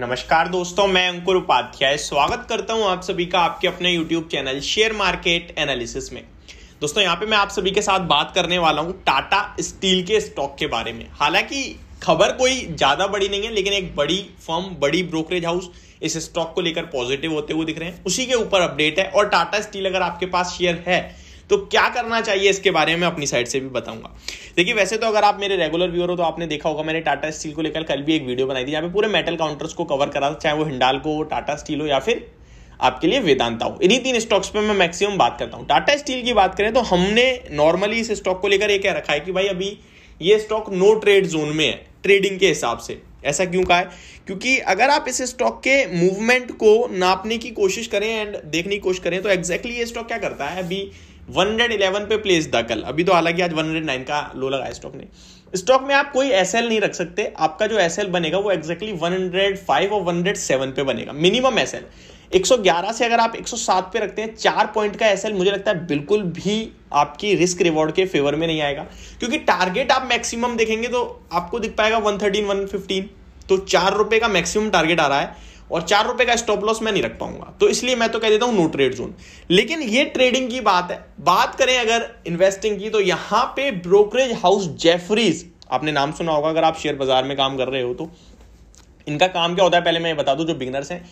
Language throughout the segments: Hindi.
नमस्कार दोस्तों मैं अंकुर उपाध्याय स्वागत करता हूं आप सभी का आपके अपने YouTube channel share market analysis में दोस्तों यहां पे मैं आप सभी के साथ बात करने वाला हूं टाटा स्टील के स्टॉक के बारे में हालांकि खबर कोई ज़्यादा बड़ी नहीं है लेकिन एक बड़ी फर्म बड़ी ब्रोकरेज हाउस इस स्टॉक को लेकर पॉजिटिव होते हुए दिख रहे हैं उसी के ऊपर अपडेट है और टाटा स्टील अगर आपके पास शेयर है तो क्या करना चाहिए इसके बारे में अपनी साइड से भी बताऊंगा देखिए वैसे तो अगर आप मेरे रेगुलर व्यूअर हो तो आपने देखा होगा मैंने टाटा स्टील को लेकर कल भी एक वीडियो बनाई थी जहाँ पे पूरे मेटल काउंटर्स को कवर करा था चाहे वो हिंडाल को टाटा स्टील हो या फिर आपके लिए वेदांता हो इन्हीं तीन स्टॉक्स पे मैं मैक्सिमम बात करता हूँ टाटा स्टील की बात करें तो हमने नॉर्मली इस स्टॉक को लेकर ये कह रखा है कि भाई अभी ये स्टॉक नो ट्रेड जोन में है ट्रेडिंग के हिसाब से ऐसा क्यों कहा है क्योंकि अगर आप इस स्टॉक के मूवमेंट को नापने की कोशिश करें एंड देखने की कोशिश करें तो एग्जैक्टली exactly ये स्टॉक क्या करता है अभी 111 पे प्लेस था कल अभी तो हालांकि आज 109 का लो लगा स्टॉक ने स्टॉक में आप कोई एसएल नहीं रख सकते आपका जो एस बनेगा वो एक्जैक्टली exactly 105 और 107 पे बनेगा मिनिमम एसएल 111 से अगर आप 107 पे रखते हैं चार पॉइंट का एसएल मुझे लगता है बिल्कुल भी आपकी रिस्क रिवॉर्ड के फेवर में नहीं आएगा क्योंकि टारगेट आप मैक्सिमम देखेंगे तो आपको दिख पाएगा 113 115 तो चार रुपए का मैक्सिमम टारगेट आ रहा है और चार रुपए का स्टॉप लॉस मैं नहीं रख पाऊंगा तो इसलिए मैं तो कह देता हूं नो ट्रेड जोन लेकिन ये ट्रेडिंग की बात है बात करें अगर इन्वेस्टिंग की तो यहां पे ब्रोकरेज हाउस जेफरीज आपने नाम सुना होगा अगर आप शेयर बाजार में काम कर रहे हो तो इनका काम क्या होता है पहले मैं बता दूं जो बिगनर्स हैं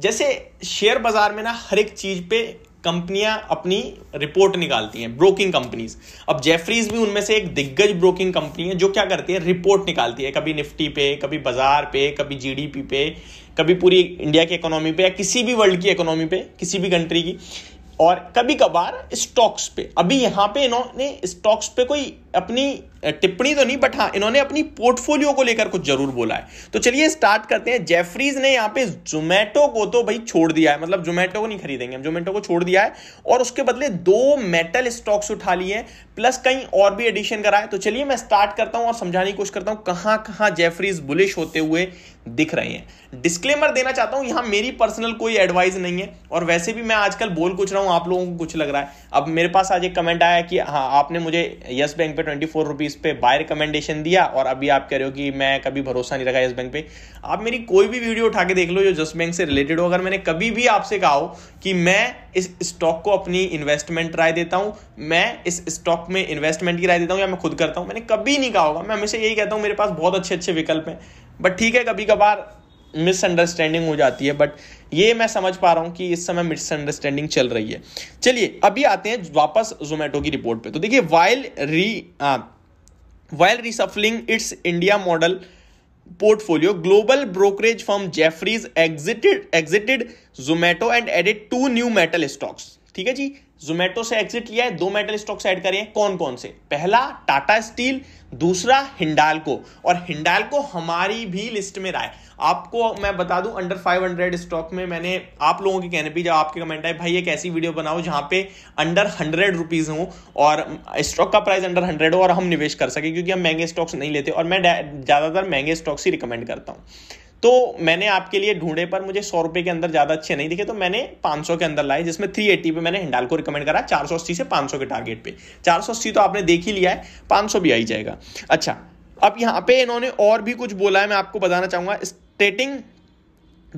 जैसे शेयर बाजार में ना हर एक चीज पे कंपनियां अपनी रिपोर्ट निकालती हैं ब्रोकिंग कंपनीज अब जेफरीज भी उनमें से एक दिग्गज ब्रोकिंग कंपनी है जो क्या करती है रिपोर्ट निकालती है कभी निफ्टी पे कभी बाजार पे कभी जीडीपी पे कभी पूरी इंडिया की इकोनॉमी पे या किसी भी वर्ल्ड की इकोनॉमी पे किसी भी कंट्री की और कभी कभार स्टॉक्स पे अभी यहाँ पे इन्होंने स्टॉक्स पे कोई अपनी टिप्पणी तो नहीं बट हाँ इन्होंने अपनी पोर्टफोलियो को लेकर कुछ जरूर बोला है तो चलिए स्टार्ट करते हैं जेफरीज ने यहां पे जोमेटो को तो भाई छोड़ दिया है मतलब जोमेटो को नहीं खरीदेंगे हम जोमेटो को छोड़ दिया है और उसके बदले दो मेटल स्टॉक्स उठा लिए हैं प्लस कहीं और भी एडिशन कराए तो चलिए मैं स्टार्ट करता हूं और समझाने की कोशिश करता हूं कहां कहां जेफरीज बुलिश होते हुए दिख रहे हैं डिस्क्लेमर देना चाहता हूं यहां मेरी पर्सनल कोई एडवाइस नहीं है और वैसे भी मैं आजकल बोल कुछ रहा हूं आप लोगों को कुछ लग रहा है अब मेरे पास आज एक कमेंट आया कि हाँ आपने मुझे यस बैंक पे ट्वेंटी फोर रुपीज़ पे बाय रिकमेंडेशन दिया और अभी आप कह रहे हो कि मैं कभी भरोसा नहीं रखा येस बैंक पे आप मेरी कोई भी वीडियो उठा के देख लो जो जस्ट बैंक से रिलेटेड हो अगर मैंने कभी भी आपसे कहा हो कि मैं इस स्टॉक को अपनी इन्वेस्टमेंट राय देता हूं मैं इस स्टॉक में इन्वेस्टमेंट की राय देता हूं या मैं खुद करता हूं मैंने कभी नहीं कहा होगा मैं हमेशा यही कहता हूं मेरे पास बहुत अच्छे अच्छे विकल्प हैं बट ठीक है कभी कभार मिसअंडरस्टैंडिंग हो जाती है बट ये मैं समझ पा रहा हूं कि इस समय मिसअंडरस्टैंडिंग चल रही है चलिए अभी आते हैं वापस जोमेटो की रिपोर्ट पे तो देखिए while re while reshuffling its India model portfolio global brokerage firm Jefferies exited exited Zomato and added to new metal stocks ठीक है जी जोमेटो से एग्जिट लिया है दो मेटल स्टॉक्स ऐड करें कौन कौन से पहला टाटा स्टील दूसरा हिंडालको और हिंडालको हमारी भी लिस्ट में रहा है आपको मैं बता दूं अंडर 500 स्टॉक में मैंने आप लोगों के कहने पर जब आपके कमेंट आए भाई एक ऐसी वीडियो बनाओ जहां पे अंडर हंड्रेड रुपीज हो और स्टॉक का प्राइस अंडर हंड्रेड हो और हम निवेश कर सके क्योंकि हम महंगे स्टॉक्स नहीं लेते और मैं ज्यादातर महंगे स्टॉक्स ही रिकमेंड करता हूं तो मैंने आपके लिए ढूंढे पर मुझे सौ रुपए के अंदर ज्यादा अच्छे नहीं दिखे तो मैंने पांच सौ के अंदर लाए जिसमें थ्री एटी पे मैंने हिंडाल को रिकमेंड करा चार सौ अस्सी से पांच सौ के टारगेट पे चार सौ अस्सी तो आपने देख ही लिया है पांच सौ भी आई जाएगा अच्छा अब यहां पे इन्होंने और भी कुछ बोला है मैं आपको बताना चाहूंगा stating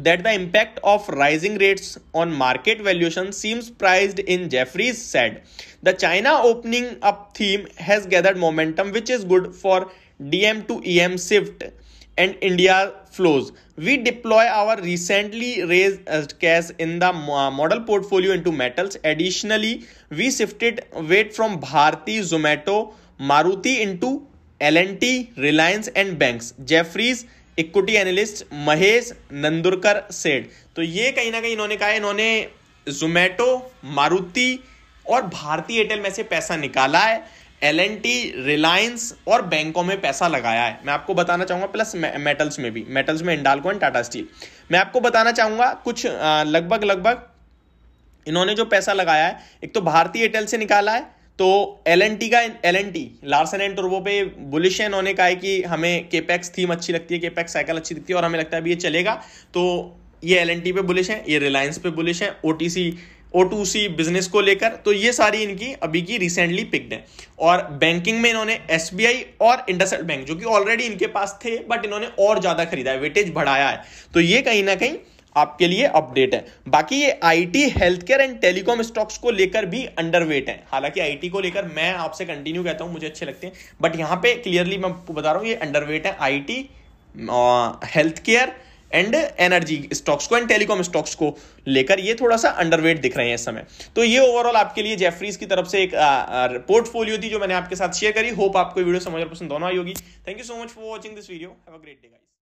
that the impact of rising rates on market valuation seems priced in Jefferies said the China opening up theme has gathered momentum which is good for DM to E shift and India flows. We deploy our recently raised cash in the model portfolio into metals. Additionally, we shifted weight from Bharti, Zomato, Maruti into L&T, Reliance and banks. Jeffries equity analyst Mahesh Nandurkar said तो ये कहीं ना कहीं इन्होंने कहा इन्होंने जोमेटो मारुति और भारतीय एयरटेल में से पैसा निकाला है एल एन टी रिलायंस और बैंकों में पैसा लगाया है मैं आपको बताना चाहूंगा प्लस मेटल्स में भी मेटल्स में इंडालको एंड टाटा स्टील मैं आपको बताना चाहूंगा कुछ लगभग लगभग इन्होंने जो पैसा लगाया है एक तो भारतीय एयरटेल से निकाला है तो एल एन टी का L N T Larsen and टर्बो पे बुलिश है इन्होंने कहा है कि हमें केपैक्स थीम अच्छी लगती है केपैक्स साइकिल अच्छी लगती है और हमें लगता है अभी ये चलेगा तो ये एल एन टी पे बुलिश है ये रिलायंस पे बुलिश है O T C O to C business को लेकर तो ये सारी इनकी अभी की रिसेंटली पिक्ड है और बैंकिंग में इन्होंने एस और इंडस्ट्रियल बैंक जो कि ऑलरेडी इनके पास थे बट इन्होंने और ज़्यादा खरीदा है वेटेज बढ़ाया है तो ये कहीं ना कहीं आपके लिए अपडेट है बाकी ये IT health care and telecom stocks को लेकर भी अंडरवेट है हालांकि आईटी को लेकर मैं आपसे कंटिन्यू कहता हूं मुझे अच्छे लगते हैं बट यहां पे क्लियरली मैं आपको बता रहा हूं ये अंडरवेट है IT health care and energy stocks को एंड टेलीकॉम स्टॉक्स को लेकर ये थोड़ा सा अंडरवेट दिख रहे हैं इस समय तो ये ओवरऑल आपके लिए जेफरीज की तरफ से एक पोर्टफोलियो थी जो मैंने आपके साथ शेयर करी होप आपको वीडियो समझ और पसंद दोनों आई होगी thank you so much for watching this video have a great day guys